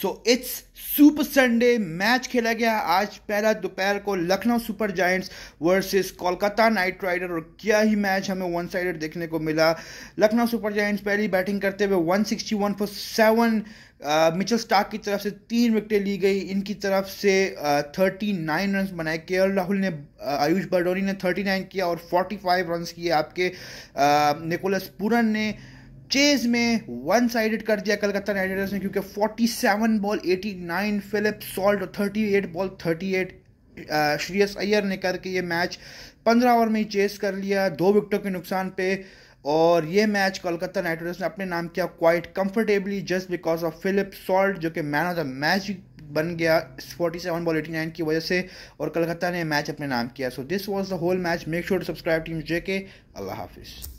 so it's super Sunday match खेला गया आज पहला दोपहर को Lucknow super giants versus Kolkata knight rider और क्या ही मैच हमें वन साइडेड देखने को मिला लखनऊ सुपर जायंट्स पहली बैटिंग करते हुए 161 फॉर सेवन मिचल स्टार्क की तरफ से तीन विकेटें ली गई इनकी तरफ से थर्टी नाइन रन बनाए के एल राहुल ने uh, आयुष बरडोनी ने थर्टी नाइन किया और फोर्टी फाइव रन किए आपके uh, निकोलस पूरन ने चेज में वन साइडेड कर दिया कलकत्ता नाइट राइडर्स ने क्योंकि 47 ball 89 Philip Salt 38 ball 38 Shreyas Iyer ने करके ये मैच 15 ओवर में ही चेस कर लिया दो विकेटों के नुकसान पे और ये मैच कोलकाता नाइट राइडर्स ने अपने नाम किया quite comfortably just because of Philip Salt जो कि मैन ऑफ द मैच बन गया 47 बॉल नाइन की वजह से और कलकत्ता ने मैच अपने नाम किया so this was the whole match make sure to subscribe team J K हाफिज़